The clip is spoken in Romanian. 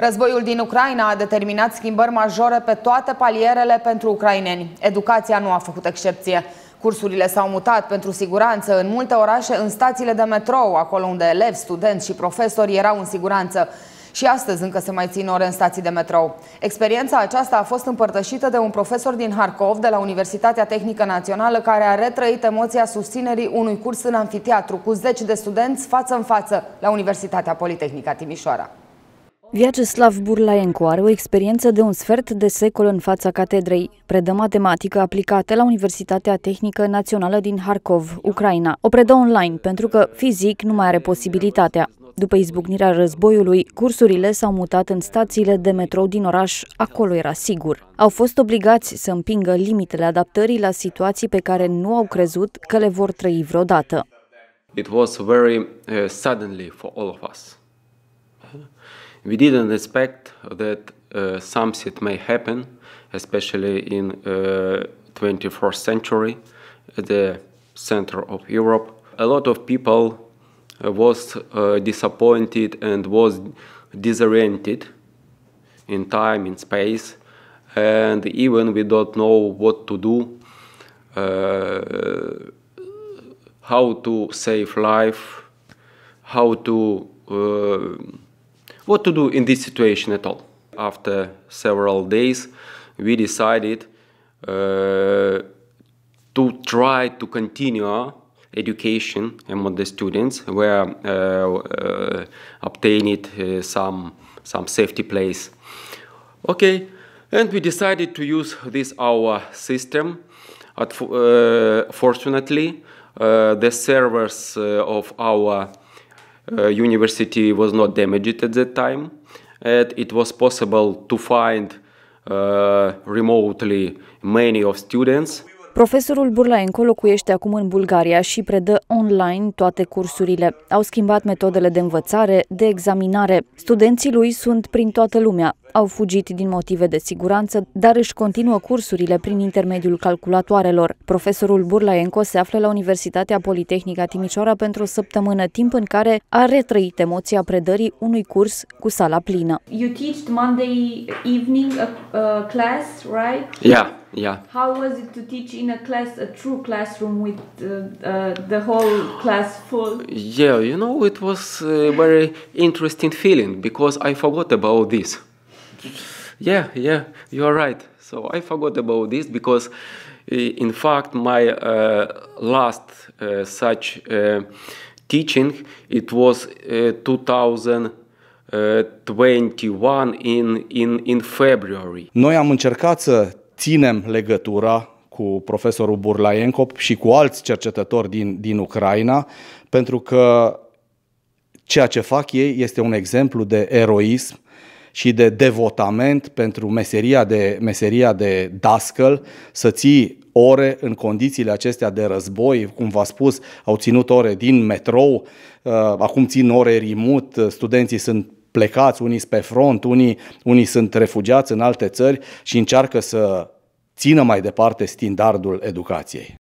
Războiul din Ucraina a determinat schimbări majore pe toate palierele pentru ucraineni. Educația nu a făcut excepție. Cursurile s-au mutat pentru siguranță în multe orașe, în stațiile de metrou, acolo unde elevi, studenți și profesori erau în siguranță. Și astăzi încă se mai țin ore în stații de metrou. Experiența aceasta a fost împărtășită de un profesor din Harkov, de la Universitatea Tehnică Națională, care a retrăit emoția susținerii unui curs în anfiteatru cu zeci de studenți față în față la Universitatea Politehnică Timișoara. Viaceslav Burlaenko are o experiență de un sfert de secol în fața catedrei. Predă matematică aplicată la Universitatea Tehnică Națională din Harkov, Ucraina. O predă online pentru că fizic nu mai are posibilitatea. După izbucnirea războiului, cursurile s-au mutat în stațiile de metrou din oraș, acolo era sigur. Au fost obligați să împingă limitele adaptării la situații pe care nu au crezut că le vor trăi vreodată. It was very uh, suddenly for all of us. We didn't expect that uh, something may happen, especially in uh, 21st century, the center of Europe. A lot of people uh, was uh, disappointed and was disoriented in time, in space, and even we don't know what to do, uh, how to save life, how to uh, what to do in this situation at all? After several days, we decided uh, to try to continue education among the students where uh, uh, obtained uh, some some safety place okay and we decided to use this our system At, uh, fortunately uh, the servers uh, of our uh, university was not damaged at that time. And it was possible to find uh, remotely many of students. Profesorul Burlaenco locuiește acum în Bulgaria și predă online toate cursurile. Au schimbat metodele de învățare, de examinare. Studenții lui sunt prin toată lumea. Au fugit din motive de siguranță, dar își continuă cursurile prin intermediul calculatoarelor. Profesorul Burlaenco se află la Universitatea Politehnica Timișoara pentru o săptămână, timp în care a retrăit emoția predării unui curs cu sala plină. You teach Monday evening a, uh, a uh, class, right? Yeah. Yeah. How was it to teach in a class, a true classroom with uh, uh, the whole class full? Yeah, you know, it was a very interesting feeling because I forgot about this. Yeah, yeah, you are right. So I forgot about this because, eh, in fact, my uh, last uh, such uh, teaching it was eh, 2000. Eh, 21 in, in, in February. Noi am încercat să ținem legătura cu profesorul Burlaenko și cu alți cercetători din, din Ucraina, pentru că ceea ce fac ei este un exemplu de eroism și de devotament pentru meseria de, meseria de dascăl, să ții ore în condițiile acestea de război, cum v-a spus, au ținut ore din metrou, uh, acum țin ore remote, uh, studenții sunt plecați, unii pe front, unii, unii sunt refugiați în alte țări și încearcă să țină mai departe standardul educației.